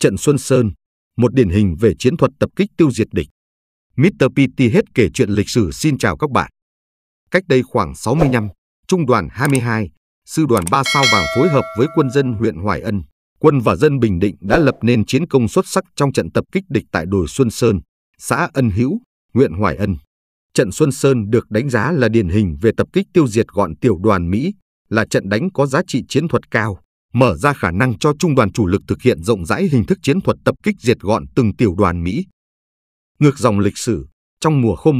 trận Xuân Sơn, một điển hình về chiến thuật tập kích tiêu diệt địch. Mr. PT hết kể chuyện lịch sử xin chào các bạn. Cách đây khoảng 60 năm, Trung đoàn 22, Sư đoàn 3 sao vàng phối hợp với quân dân huyện Hoài Ân, quân và dân Bình Định đã lập nên chiến công xuất sắc trong trận tập kích địch tại đồi Xuân Sơn, xã Ân Hữu, huyện Hoài Ân. Trận Xuân Sơn được đánh giá là điển hình về tập kích tiêu diệt gọn tiểu đoàn Mỹ, là trận đánh có giá trị chiến thuật cao mở ra khả năng cho trung đoàn chủ lực thực hiện rộng rãi hình thức chiến thuật tập kích diệt gọn từng tiểu đoàn Mỹ. Ngược dòng lịch sử, trong mùa khô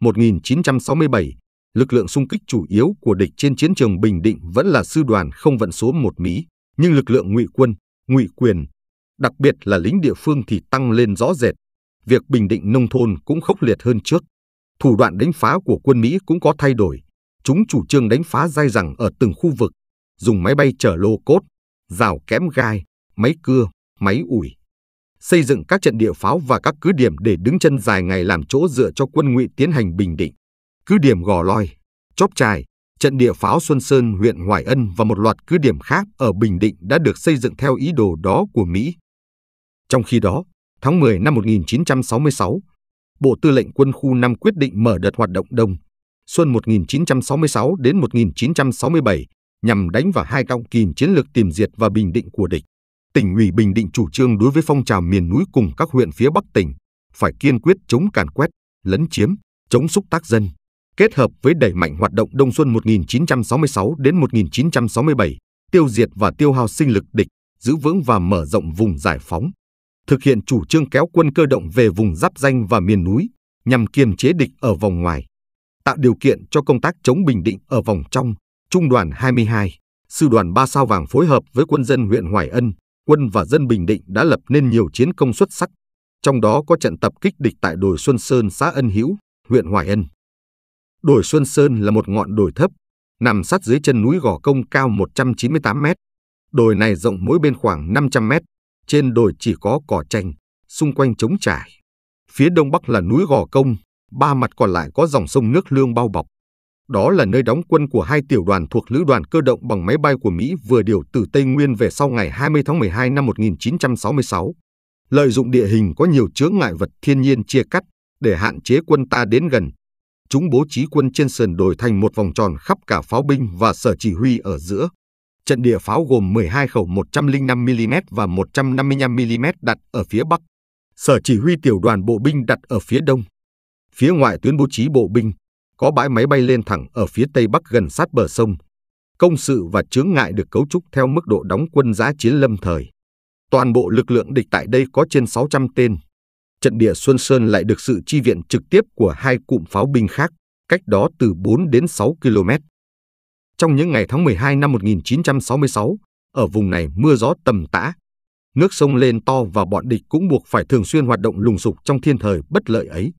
1966-1967, lực lượng xung kích chủ yếu của địch trên chiến trường Bình Định vẫn là sư đoàn không vận số 1 Mỹ, nhưng lực lượng ngụy quân, ngụy quyền, đặc biệt là lính địa phương thì tăng lên rõ rệt. Việc bình định nông thôn cũng khốc liệt hơn trước. Thủ đoạn đánh phá của quân Mỹ cũng có thay đổi. Chúng chủ trương đánh phá dai dẳng ở từng khu vực, dùng máy bay chở lô cốt, rào kẽm gai, máy cưa, máy ủi. Xây dựng các trận địa pháo và các cứ điểm để đứng chân dài ngày làm chỗ dựa cho quân ngụy tiến hành bình định. Cứ điểm Gò Loi, Chóp Trài, trận địa pháo Xuân Sơn huyện Hoài Ân và một loạt cứ điểm khác ở Bình Định đã được xây dựng theo ý đồ đó của Mỹ. Trong khi đó, tháng 10 năm 1966, Bộ Tư lệnh Quân khu 5 quyết định mở đợt hoạt động đông, xuân 1966 đến 1967 nhằm đánh vào hai cọng kìm chiến lược tìm diệt và bình định của địch. Tỉnh ủy Bình Định chủ trương đối với phong trào miền núi cùng các huyện phía Bắc tỉnh phải kiên quyết chống càn quét, lấn chiếm, chống xúc tác dân, kết hợp với đẩy mạnh hoạt động đông xuân 1966 đến 1967, tiêu diệt và tiêu hao sinh lực địch, giữ vững và mở rộng vùng giải phóng, thực hiện chủ trương kéo quân cơ động về vùng giáp danh và miền núi nhằm kiềm chế địch ở vòng ngoài, tạo điều kiện cho công tác chống bình định ở vòng trong, Trung đoàn 22, Sư đoàn 3 sao vàng phối hợp với quân dân huyện Hoài Ân, quân và dân Bình Định đã lập nên nhiều chiến công xuất sắc, trong đó có trận tập kích địch tại đồi Xuân Sơn xã Ân Hữu, huyện Hoài Ân. Đồi Xuân Sơn là một ngọn đồi thấp, nằm sát dưới chân núi Gò Công cao 198 mét. Đồi này rộng mỗi bên khoảng 500 mét, trên đồi chỉ có cỏ chanh, xung quanh trống trải. Phía đông bắc là núi Gò Công, ba mặt còn lại có dòng sông nước lương bao bọc. Đó là nơi đóng quân của hai tiểu đoàn thuộc lữ đoàn cơ động bằng máy bay của Mỹ vừa điều từ Tây Nguyên về sau ngày 20 tháng 12 năm 1966. Lợi dụng địa hình có nhiều chướng ngại vật thiên nhiên chia cắt để hạn chế quân ta đến gần, chúng bố trí quân trên sườn đồi thành một vòng tròn khắp cả pháo binh và sở chỉ huy ở giữa. Trận địa pháo gồm 12 khẩu 105mm và 155mm đặt ở phía bắc. Sở chỉ huy tiểu đoàn bộ binh đặt ở phía đông. Phía ngoại tuyến bố trí bộ binh, có bãi máy bay lên thẳng ở phía tây bắc gần sát bờ sông. Công sự và chướng ngại được cấu trúc theo mức độ đóng quân giã chiến lâm thời. Toàn bộ lực lượng địch tại đây có trên 600 tên. Trận địa Xuân Sơn lại được sự chi viện trực tiếp của hai cụm pháo binh khác, cách đó từ 4 đến 6 km. Trong những ngày tháng 12 năm 1966, ở vùng này mưa gió tầm tã, nước sông lên to và bọn địch cũng buộc phải thường xuyên hoạt động lùng sục trong thiên thời bất lợi ấy.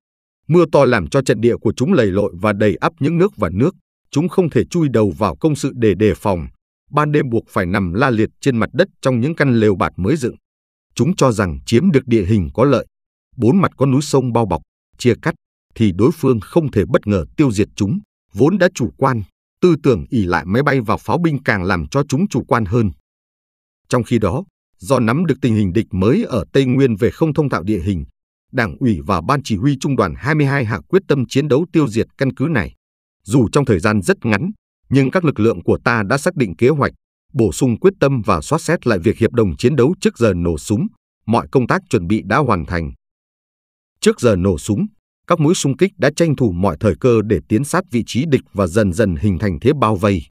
Mưa to làm cho trận địa của chúng lầy lội và đầy ắp những nước và nước. Chúng không thể chui đầu vào công sự để đề phòng. Ban đêm buộc phải nằm la liệt trên mặt đất trong những căn lều bạt mới dựng. Chúng cho rằng chiếm được địa hình có lợi. Bốn mặt có núi sông bao bọc, chia cắt, thì đối phương không thể bất ngờ tiêu diệt chúng. Vốn đã chủ quan, tư tưởng ỉ lại máy bay và pháo binh càng làm cho chúng chủ quan hơn. Trong khi đó, do nắm được tình hình địch mới ở Tây Nguyên về không thông tạo địa hình, Đảng ủy và Ban chỉ huy Trung đoàn 22 hạ quyết tâm chiến đấu tiêu diệt căn cứ này. Dù trong thời gian rất ngắn, nhưng các lực lượng của ta đã xác định kế hoạch, bổ sung quyết tâm và soát xét lại việc hiệp đồng chiến đấu trước giờ nổ súng, mọi công tác chuẩn bị đã hoàn thành. Trước giờ nổ súng, các mũi xung kích đã tranh thủ mọi thời cơ để tiến sát vị trí địch và dần dần hình thành thế bao vây.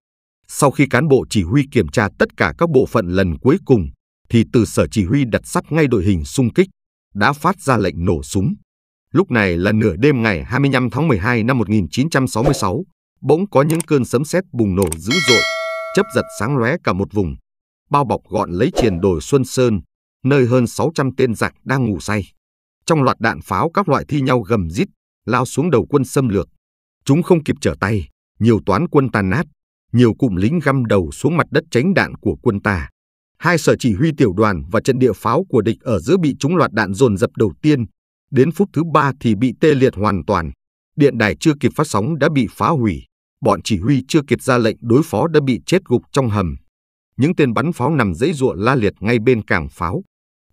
Sau khi cán bộ chỉ huy kiểm tra tất cả các bộ phận lần cuối cùng, thì từ sở chỉ huy đặt sắp ngay đội hình xung kích, đã phát ra lệnh nổ súng. Lúc này là nửa đêm ngày 25 tháng 12 năm 1966, bỗng có những cơn sấm sét bùng nổ dữ dội, chớp giật sáng lóe cả một vùng, bao bọc gọn lấy triền đồi Xuân Sơn, nơi hơn 600 tên giặc đang ngủ say. Trong loạt đạn pháo các loại thi nhau gầm rít, lao xuống đầu quân xâm lược. Chúng không kịp trở tay, nhiều toán quân tàn nát, nhiều cụm lính găm đầu xuống mặt đất tránh đạn của quân ta. Hai sở chỉ huy tiểu đoàn và trận địa pháo của địch ở giữa bị chúng loạt đạn dồn dập đầu tiên, đến phút thứ ba thì bị tê liệt hoàn toàn. Điện đài chưa kịp phát sóng đã bị phá hủy, bọn chỉ huy chưa kịp ra lệnh đối phó đã bị chết gục trong hầm. Những tên bắn pháo nằm dãy ruộng la liệt ngay bên càng pháo.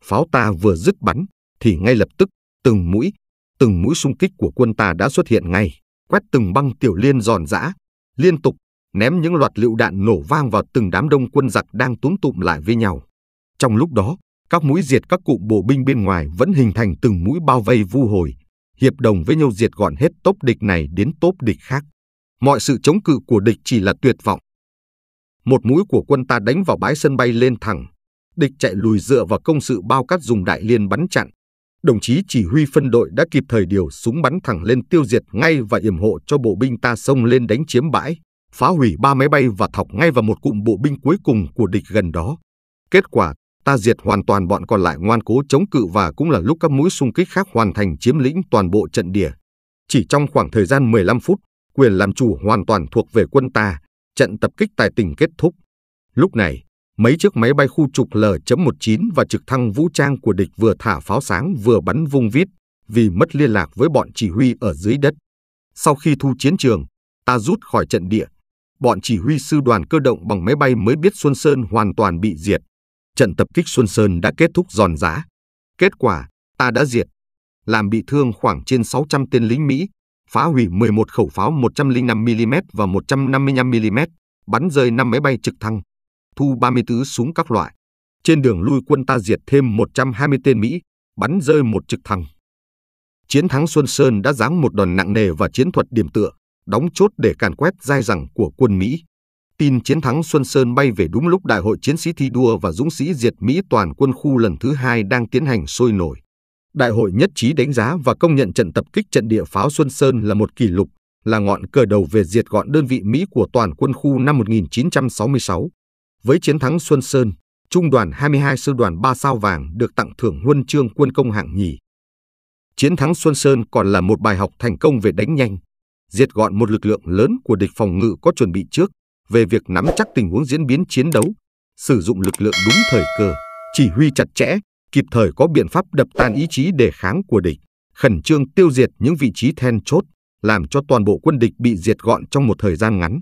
Pháo ta vừa dứt bắn, thì ngay lập tức, từng mũi, từng mũi xung kích của quân ta đã xuất hiện ngay, quét từng băng tiểu liên giòn giã, liên tục ném những loạt lựu đạn nổ vang vào từng đám đông quân giặc đang túm tụm lại với nhau. Trong lúc đó, các mũi diệt các cụm bộ binh bên ngoài vẫn hình thành từng mũi bao vây vu hồi, hiệp đồng với nhau diệt gọn hết tốp địch này đến tốp địch khác. Mọi sự chống cự của địch chỉ là tuyệt vọng. Một mũi của quân ta đánh vào bãi sân bay lên thẳng, địch chạy lùi dựa vào công sự bao cát dùng đại liên bắn chặn. Đồng chí chỉ huy phân đội đã kịp thời điều súng bắn thẳng lên tiêu diệt ngay và yểm hộ cho bộ binh ta xông lên đánh chiếm bãi phá hủy ba máy bay và thọc ngay vào một cụm bộ binh cuối cùng của địch gần đó. Kết quả, ta diệt hoàn toàn bọn còn lại ngoan cố chống cự và cũng là lúc các mũi xung kích khác hoàn thành chiếm lĩnh toàn bộ trận địa. Chỉ trong khoảng thời gian 15 phút, quyền làm chủ hoàn toàn thuộc về quân ta, trận tập kích tài tình kết thúc. Lúc này, mấy chiếc máy bay khu trục L.19 và trực thăng vũ trang của địch vừa thả pháo sáng vừa bắn vung vít vì mất liên lạc với bọn chỉ huy ở dưới đất. Sau khi thu chiến trường, ta rút khỏi trận địa, bọn chỉ huy sư đoàn cơ động bằng máy bay mới biết Xuân Sơn hoàn toàn bị diệt. Trận tập kích Xuân Sơn đã kết thúc giòn giá Kết quả, ta đã diệt, làm bị thương khoảng trên 600 tên lính Mỹ, phá hủy 11 khẩu pháo 105mm và 155mm, bắn rơi 5 máy bay trực thăng, thu 34 súng các loại. Trên đường lui quân ta diệt thêm 120 tên Mỹ, bắn rơi một trực thăng. Chiến thắng Xuân Sơn đã giáng một đòn nặng nề vào chiến thuật điểm tựa, đóng chốt để càn quét dai dẳng của quân Mỹ. Tin chiến thắng Xuân Sơn bay về đúng lúc Đại hội Chiến sĩ thi đua và Dũng sĩ diệt Mỹ toàn quân khu lần thứ hai đang tiến hành sôi nổi. Đại hội nhất trí đánh giá và công nhận trận tập kích trận địa pháo Xuân Sơn là một kỷ lục, là ngọn cờ đầu về diệt gọn đơn vị Mỹ của toàn quân khu năm 1966. Với chiến thắng Xuân Sơn, Trung đoàn 22 Sư đoàn 3 sao vàng được tặng thưởng huân chương quân công hạng nhì. Chiến thắng Xuân Sơn còn là một bài học thành công về đánh nhanh, diệt gọn một lực lượng lớn của địch phòng ngự có chuẩn bị trước về việc nắm chắc tình huống diễn biến chiến đấu, sử dụng lực lượng đúng thời cơ, chỉ huy chặt chẽ, kịp thời có biện pháp đập tan ý chí đề kháng của địch, khẩn trương tiêu diệt những vị trí then chốt, làm cho toàn bộ quân địch bị diệt gọn trong một thời gian ngắn.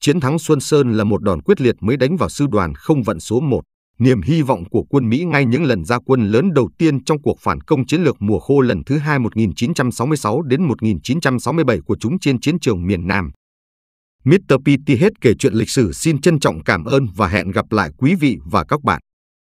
Chiến thắng Xuân Sơn là một đòn quyết liệt mới đánh vào sư đoàn không vận số 1. Niềm hy vọng của quân Mỹ ngay những lần ra quân lớn đầu tiên trong cuộc phản công chiến lược mùa khô lần thứ hai 1966 đến 1967 của chúng trên chiến trường miền Nam. Mr. PT hết kể chuyện lịch sử xin trân trọng cảm ơn và hẹn gặp lại quý vị và các bạn.